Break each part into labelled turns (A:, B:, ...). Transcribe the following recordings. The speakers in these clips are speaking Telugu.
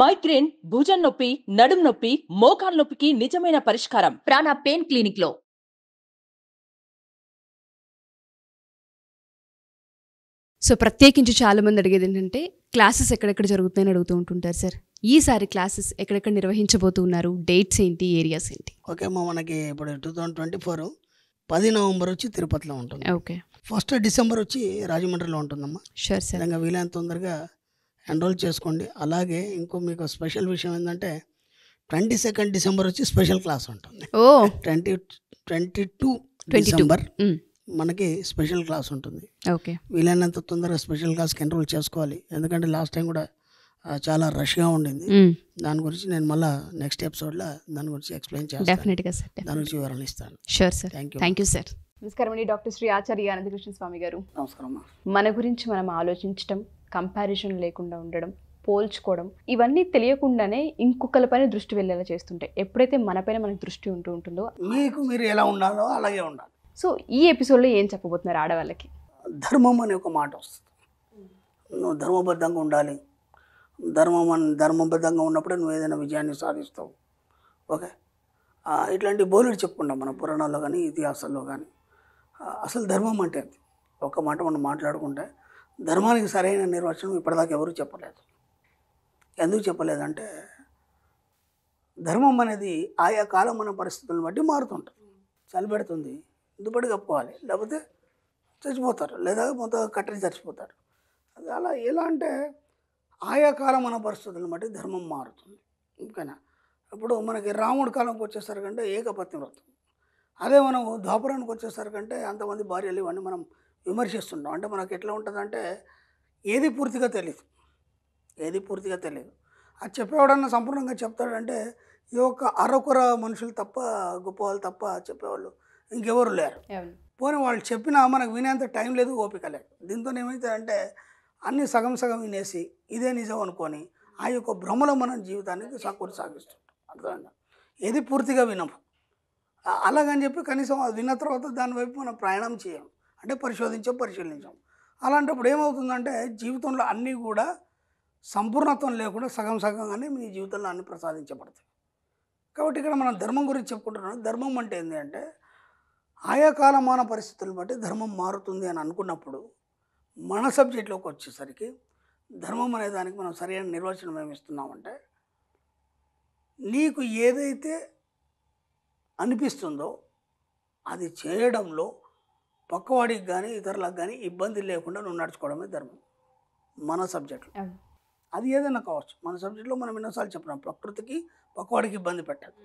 A: మైగ్రేన్ భుజం నొప్పి నడుం నొప్పి మోకాల నొప్పికి నిజమైన పరిష్కారం ప్రాణ పెయిన్ క్లినిక్ లో సో ప్రత్యేకించి చాలా మంది అడిగేది ఏంటంటే క్లాసెస్ ఎక్కడెక్కడ జరుగుతాయని అడుగుతూ ఉంటుంటారు సార్ ఈసారి క్లాసెస్ ఎక్కడెక్కడ నిర్వహించబోతున్నారు డేట్స్ ఏంటి ఏరియాస్ ఏంటి
B: ఓకే అమ్మ మనకి ఇప్పుడు టూ థౌజండ్ ట్వంటీ ఫోర్ పది నవంబర్ వచ్చి తిరుపతిలో ఉంటుంది ఓకే ఫస్ట్ డిసెంబర్ వచ్చి రాజమండ్రిలో ఉంటుందమ్మా షూర్ సార్ వీలైనంత తొందరగా ఎన్రోల్ చేసుకోండి అలాగే ఇంకో మీకు స్పెషల్ విషయం ఏంటంటే ట్వంటీ సెకండ్ డిసెంబర్ వచ్చి స్పెషల్ క్లాస్ ఉంటుంది ఓ ట్వంటీ ట్వంటీ టూ డిసెంబర్ మనకి స్పెషల్ క్లాస్ ఉంటుంది ఓకే వీలైనంత తొందరగా స్పెషల్ క్లాస్కి ఎన్రోల్ చేసుకోవాలి ఎందుకంటే లాస్ట్ టైం కూడా చాలా రష్గా ఉండింది దాని గురించి నేను మళ్ళీ నెక్స్ట్ ఎపిసోడ్లో దాని గురించి ఎక్స్ప్లెయిన్ చేస్తాను డెఫినెట్గా సార్ దాని గురించి వివరణ ఇస్తాను
A: sure sir thank you thank you sir నమస్కారం అండి డాక్టర్ శ్రీ ఆచార్య ఆనందకృష్ణ స్వామి గారు నమస్కారం మన గురించి మనం ఆలోచించటం కంపారిజన్ లేకుండా ఉండడం పోల్చుకోవడం ఇవన్నీ తెలియకుండానే పైన దృష్టి వెళ్ళేలా చేస్తుంటాయి ఎప్పుడైతే మనపైన మనకు దృష్టి ఉంటూ ఉంటుందో
B: మీకు మీరు ఎలా ఉండాలో అలాగే ఉండాలి
A: సో ఈ ఎపిసోడ్లో ఏం చెప్పబోతున్నారు ఆడవాళ్ళకి
B: ధర్మం అనే ఒక మాట వస్తుంది నువ్వు ధర్మబద్ధంగా ఉండాలి ధర్మం అని ధర్మబద్ధంగా ఉన్నప్పుడే నువ్వు ఏదైనా విజయాన్ని సాధిస్తావు ఓకే ఇట్లాంటి బోలుడు చెప్పుకుంటాం మన పురాణాల్లో కానీ ఇతిహాసాల్లో కానీ అసలు ధర్మం అంటే ఒక మాట మనం మాట్లాడుకుంటే ధర్మానికి సరైన నిర్వచనం ఇప్పటిదాకా ఎవరు చెప్పలేదు ఎందుకు చెప్పలేదంటే ధర్మం అనేది ఆయా కాలం మన పరిస్థితులను బట్టి మారుతుంటుంది చలిపెడుతుంది పెడుతుంది కప్పుకోవాలి లేకపోతే చచ్చిపోతారు లేదా మొత్తం కట్టడి చచ్చిపోతారు అది అలా ఎలా అంటే ఆయా కాలం మన పరిస్థితులను బట్టి ధర్మం మారుతుంది ఇంకైనా ఇప్పుడు మనకి రాముడి కాలంకి వచ్చేసరికంటే ఏకపత్ని వ్రతం అదే మనం ద్వాపరానికి వచ్చేసరికంటే అంతమంది భార్యలు ఇవన్నీ మనం విమర్శిస్తుంటాం అంటే మనకు ఎట్లా ఉంటుందంటే ఏది పూర్తిగా తెలియదు ఏది పూర్తిగా తెలియదు అది చెప్పేవాడన్నా సంపూర్ణంగా చెప్తాడంటే ఈ యొక్క అరకుర మనుషులు తప్ప గొప్పవాళ్ళు తప్ప చెప్పేవాళ్ళు ఇంకెవరు లేరు పోనీ వాళ్ళు చెప్పినా మనకు వినేంత టైం లేదు ఓపిక లేదు దీంతో ఏమవుతుందంటే అన్ని సగం సగం వినేసి ఇదే నిజం అనుకొని ఆ యొక్క భ్రమలో మనం జీవితానికి సాకుడు సాగిస్తుంటాం అర్థమైందా ఏది పూర్తిగా వినము అలాగని చెప్పి కనీసం అది విన్న తర్వాత దాని వైపు మనం ప్రయాణం చేయం అంటే పరిశోధించాం పరిశీలించాం అలాంటప్పుడు ఏమవుతుందంటే జీవితంలో అన్నీ కూడా సంపూర్ణత్వం లేకుండా సగం సగంగానే మీ జీవితంలో అన్ని ప్రసాదించబడతాయి కాబట్టి ఇక్కడ మనం ధర్మం గురించి చెప్పుకుంటున్నాం ధర్మం అంటే ఏంటి అంటే ఆయా కాలమాన పరిస్థితులను బట్టి ధర్మం మారుతుంది అని అనుకున్నప్పుడు మన సబ్జెక్ట్లోకి వచ్చేసరికి ధర్మం అనే దానికి మనం సరైన నిర్వచనం ఏమి ఇస్తున్నామంటే నీకు ఏదైతే అనిపిస్తుందో అది చేయడంలో పక్కవాడికి కానీ ఇతరులకు కానీ ఇబ్బంది లేకుండా నువ్వు నడుచుకోవడమే ధర్మం మన సబ్జెక్టులో అది ఏదైనా కావచ్చు మన సబ్జెక్టులో మనం ఎన్నోసార్లు చెప్పినాం ప్రకృతికి పక్కవాడికి ఇబ్బంది పెట్టదు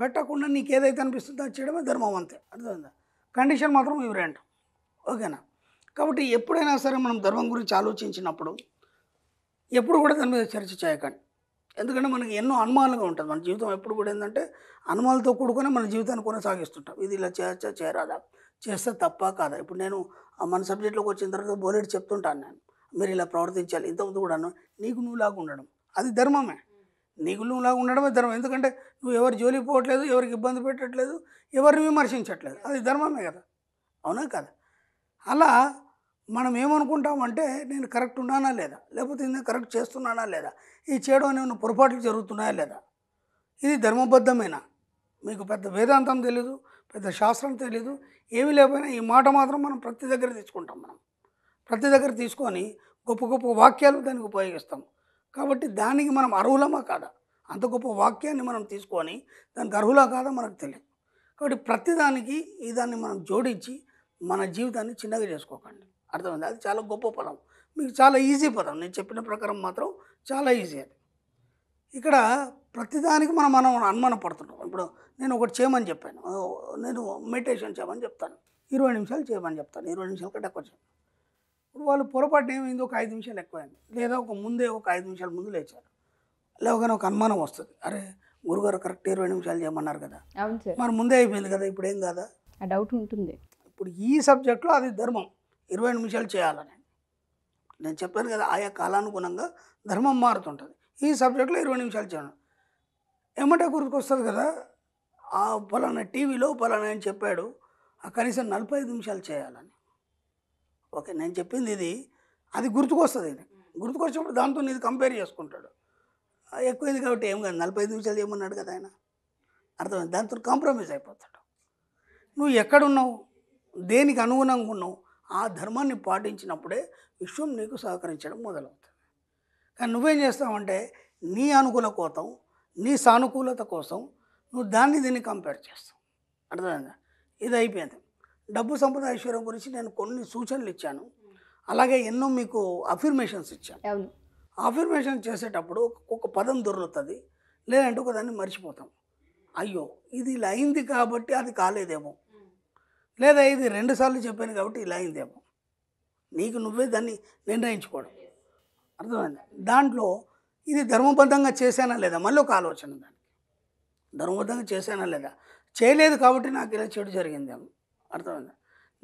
B: పెట్టకుండా నీకు ఏదైతే అనిపిస్తుందో అది చేయడమే ధర్మం అంతే అర్థమైందా కండిషన్ మాత్రం ఇవి రెండు ఓకేనా కాబట్టి ఎప్పుడైనా సరే మనం ధర్మం గురించి ఆలోచించినప్పుడు ఎప్పుడు కూడా దాని మీద చర్చ చేయకండి ఎందుకంటే మనకి ఎన్నో అనుమానంగా ఉంటుంది మన జీవితం ఎప్పుడు కూడా ఏంటంటే అనుమానాలతో కూడుకొని మన జీవితాన్ని కొనసాగిస్తుంటాం ఇది ఇలా చేయచ్చా చేయరాదా చేస్తే తప్ప కాదు ఇప్పుడు నేను మన సబ్జెక్టులోకి వచ్చిన తర్వాత బోలెడు చెప్తుంటాను నేను మీరు ఇలా ప్రవర్తించాలి ఇంతకుముందు కూడా నీకు నువ్వులాగా ఉండడం అది ధర్మమే నీకు నువ్వులాగా ఉండడమే ధర్మం ఎందుకంటే నువ్వు ఎవరు జోలికి పోవట్లేదు ఎవరికి ఇబ్బంది పెట్టట్లేదు ఎవరిని విమర్శించట్లేదు అది ధర్మమే కదా అవునా కదా అలా మనం ఏమనుకుంటామంటే నేను కరెక్ట్ ఉన్నానా లేదా లేకపోతే నేను కరెక్ట్ చేస్తున్నానా లేదా ఈ చేయడం నేను పొరపాట్లు జరుగుతున్నాయా లేదా ఇది ధర్మబద్ధమైన మీకు పెద్ద వేదాంతం తెలీదు పెద్ద శాస్త్రం తెలీదు ఏమీ లేకపోయినా ఈ మాట మాత్రం మనం ప్రతి దగ్గర తీసుకుంటాం మనం ప్రతి దగ్గర తీసుకొని గొప్ప గొప్ప వాక్యాలు దానికి ఉపయోగిస్తాం కాబట్టి దానికి మనం అర్హులమా కాదా అంత గొప్ప వాక్యాన్ని మనం తీసుకొని దానికి అర్హులా కాదా మనకు తెలియదు కాబట్టి ప్రతిదానికి ఈ దాన్ని మనం జోడించి మన జీవితాన్ని చిన్నగా చేసుకోకండి అర్థమైంది అది చాలా గొప్ప పదం మీకు చాలా ఈజీ పదం నేను చెప్పిన ప్రకారం మాత్రం చాలా ఈజీ అది ఇక్కడ ప్రతిదానికి మనం మనం అనుమానం పడుతుంటాం ఇప్పుడు నేను ఒకటి చేయమని చెప్పాను నేను మెడిటేషన్ చేయమని చెప్తాను ఇరవై నిమిషాలు చేయమని చెప్తాను ఇరవై నిమిషాల కంటే ఎక్కువ చేయను ఇప్పుడు వాళ్ళు పొరపాటు ఏమైంది ఒక ఐదు నిమిషాలు ఎక్కువైంది లేదా ఒక ముందే ఒక ఐదు నిమిషాలు ముందు లేచారు లేవగానే ఒక అనుమానం వస్తుంది అరే గురుగారు కరెక్ట్ ఇరవై నిమిషాలు చేయమన్నారు కదా మరి ముందే అయిపోయింది కదా ఇప్పుడు ఏం కదా డౌట్ ఉంటుంది ఇప్పుడు ఈ సబ్జెక్ట్లో అది ధర్మం ఇరవై నిమిషాలు చేయాలని నేను చెప్పాను కదా ఆయా కాలానుగుణంగా ధర్మం మారుతుంటుంది ఈ సబ్జెక్ట్లో ఇరవై నిమిషాలు చేయను ఎమ్మటే గుర్తుకొస్తుంది కదా ఆ ఫలానా టీవీలో ఫలానా అని చెప్పాడు ఆ కనీసం నలభై ఐదు నిమిషాలు చేయాలని ఓకే నేను చెప్పింది ఇది అది గుర్తుకొస్తుంది గుర్తుకొచ్చినప్పుడు దాంతో ఇది కంపేర్ చేసుకుంటాడు ఎక్కువైంది కాబట్టి ఏం కాదు నలభై ఐదు నిమిషాలు ఏమన్నాడు కదా ఆయన అర్థమైంది దాంతో కాంప్రమైజ్ అయిపోతాడు నువ్వు ఎక్కడున్నావు దేనికి అనుగుణంగా ఉన్నావు ఆ ధర్మాన్ని పాటించినప్పుడే విశ్వం నీకు సహకరించడం మొదలవుతుంది కానీ నువ్వేం చేస్తావంటే నీ అనుకూల కోతం నీ సానుకూలత కోసం నువ్వు దాన్ని దీన్ని కంపేర్ చేస్తావు అర్థమైందా ఇది అయిపోయింది డబ్బు సంపద ఐశ్వర్యం గురించి నేను కొన్ని సూచనలు ఇచ్చాను అలాగే ఎన్నో మీకు అఫిర్మేషన్స్ ఇచ్చాను అఫిర్మేషన్ చేసేటప్పుడు ఒక పదం దొరుకుతుంది లేదంటే ఒక దాన్ని మర్చిపోతాం అయ్యో ఇది ఇలా అయింది కాబట్టి అది కాలేదేమో లేదా ఇది రెండుసార్లు చెప్పాను కాబట్టి ఇలా అయిందేమో నీకు నువ్వే దాన్ని నిర్ణయించుకోవడం అర్థమైంది దాంట్లో ఇది ధర్మబద్ధంగా చేశానా లేదా మళ్ళీ ఒక ఆలోచన దానికి ధర్మబద్ధంగా చేశానా లేదా చేయలేదు కాబట్టి నాకు ఇలా చెడు జరిగిందేమో అర్థమైందా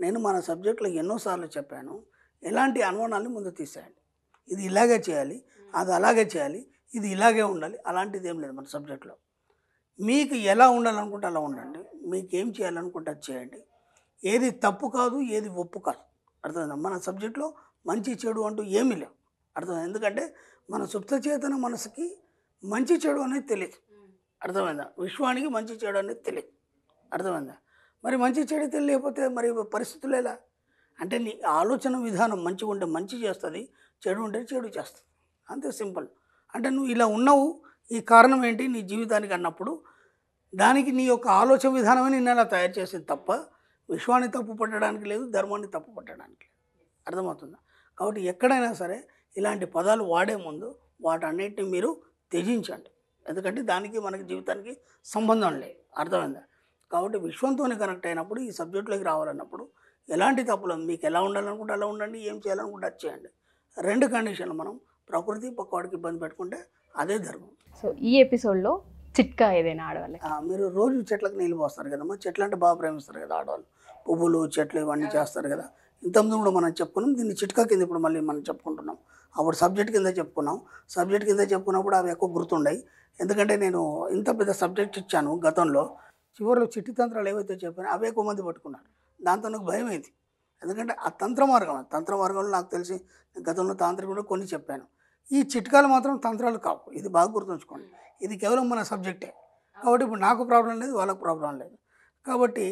B: నేను మన సబ్జెక్ట్లో ఎన్నోసార్లు చెప్పాను ఎలాంటి అనుమానాలను ముందు తీసేయండి ఇది ఇలాగే చేయాలి అది అలాగే చేయాలి ఇది ఇలాగే ఉండాలి అలాంటిది ఏం లేదు మన సబ్జెక్ట్లో మీకు ఎలా ఉండాలనుకుంటే అలా ఉండండి మీకు ఏం చేయాలనుకుంటే అది చేయండి ఏది తప్పు కాదు ఏది ఒప్పు కాదు అర్థమైందా మన సబ్జెక్ట్లో మంచి చెడు అంటూ ఏమీ లేవు అర్థమైంది ఎందుకంటే మన సుప్తచేతన మనసుకి మంచి చెడు అనేది తెలియదు అర్థమైందా విశ్వానికి మంచి చెడు అనేది తెలియదు అర్థమైందా మరి మంచి చెడు తెలియకపోతే మరి పరిస్థితులు ఎలా అంటే నీ ఆలోచన విధానం మంచిగా ఉంటే మంచి చేస్తుంది చెడు ఉంటే చెడు చేస్తుంది అంతే సింపుల్ అంటే నువ్వు ఇలా ఉన్నావు ఈ కారణం ఏంటి నీ జీవితానికి అన్నప్పుడు దానికి నీ యొక్క ఆలోచన విధానమే నిన్న ఎలా తయారు చేసింది తప్ప విశ్వాన్ని తప్పు పట్టడానికి లేదు ధర్మాన్ని తప్పు పట్టడానికి లేదు అర్థమవుతుందా కాబట్టి ఎక్కడైనా సరే ఇలాంటి పదాలు వాడే ముందు వాటన్నిటిని మీరు త్యజించండి ఎందుకంటే దానికి మనకి జీవితానికి సంబంధం లేదు అర్థమైందా కాబట్టి విశ్వంతోనే కనెక్ట్ అయినప్పుడు ఈ సబ్జెక్టులోకి రావాలన్నప్పుడు ఎలాంటి తప్పులు మీకు ఎలా ఉండాలనుకుంటే అలా ఉండండి ఏం చేయాలనుకుంటే అది చేయండి రెండు కండిషన్లు మనం ప్రకృతి పక్కవాడికి ఇబ్బంది పెట్టుకుంటే అదే ధర్మం
A: సో ఈ ఎపిసోడ్లో చిట్కా ఏదైనా ఆడవాళ్ళకి
B: మీరు రోజు చెట్లకు నీళ్ళు పోస్తారు కదమ్మా చెట్లు అంటే బాగా ప్రేమిస్తారు కదా ఆడవాళ్ళు పువ్వులు చెట్లు ఇవన్నీ చేస్తారు కదా ఇంతమంది కూడా మనం చెప్పుకున్నాం దీన్ని చిట్కా కింద ఇప్పుడు మళ్ళీ మనం చెప్పుకుంటున్నాం అప్పుడు సబ్జెక్ట్ కింద చెప్పుకున్నాం సబ్జెక్ట్ కింద చెప్పుకున్నప్పుడు అవి ఎక్కువ గుర్తుండయి ఎందుకంటే నేను ఇంత పెద్ద సబ్జెక్ట్ ఇచ్చాను గతంలో చివరిలో చిట్టి తంత్రాలు ఏవైతే చెప్పానో అవే ఎక్కువ మంది పట్టుకున్నారు దాంతో నాకు భయం అయింది ఎందుకంటే ఆ తంత్ర మార్గం తంత్ర మార్గంలో నాకు తెలిసి గతంలో తాంత్రికుడు కొన్ని చెప్పాను ఈ చిట్కాలు మాత్రం తంత్రాలు కావు ఇది బాగా గుర్తుంచుకోండి ఇది కేవలం మన సబ్జెక్టే కాబట్టి ఇప్పుడు నాకు ప్రాబ్లం లేదు వాళ్ళకు ప్రాబ్లం లేదు కాబట్టి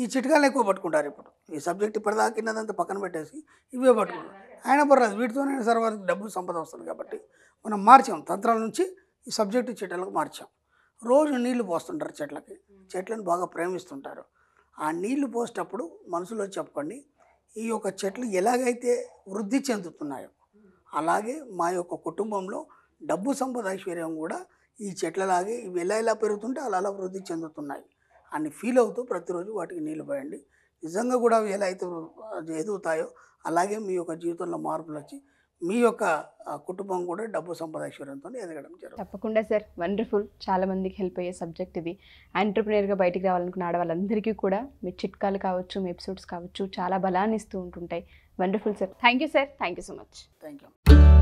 B: ఈ చిట్కాలు ఎక్కువ పట్టుకుంటారు ఇప్పుడు ఈ సబ్జెక్ట్ ఇప్పటిదాకా కిందంతా పక్కన పెట్టేసి ఇవే పట్టుకుంటారు ఆయన పర్లేదు వీటితోనే సర్వాధిక డబ్బు సంపద వస్తుంది కాబట్టి మనం మార్చాం తంత్రాల నుంచి ఈ సబ్జెక్టు చెట్లకు మార్చాం రోజు నీళ్లు పోస్తుంటారు చెట్లకి చెట్లను బాగా ప్రేమిస్తుంటారు ఆ నీళ్లు పోసేటప్పుడు మనసులో చెప్పుకోండి ఈ యొక్క చెట్లు ఎలాగైతే వృద్ధి చెందుతున్నాయో అలాగే మా యొక్క కుటుంబంలో డబ్బు సంపద ఐశ్వర్యం కూడా ఈ చెట్లలాగే ఇవి ఎలా ఎలా పెరుగుతుంటే అలా అలా వృద్ధి చెందుతున్నాయి అని ఫీల్ అవుతూ ప్రతిరోజు వాటికి నీళ్ళు పోయండి నిజంగా కూడా అవి ఎలా అయితే ఎదుగుతాయో అలాగే మీ యొక్క జీవితంలో మార్పులు వచ్చి మీ యొక్క కుటుంబం కూడా డబ్బు సంపద ఐశ్వర్యంతో ఎదగడం జరుగుతుంది
A: తప్పకుండా సార్ వండర్ఫుల్ చాలా మందికి హెల్ప్ అయ్యే సబ్జెక్ట్ ఇది ఎంటర్ప్రినర్గా బయటికి రావాలనుకున్న ఆడవాళ్ళందరికీ కూడా మీ చిట్కాలు కావచ్చు మీ ఎపిసోడ్స్ కావచ్చు చాలా బలాన్ని ఇస్తూ ఉంటుంటాయి wonderful sir thank you sir thank you so much thank you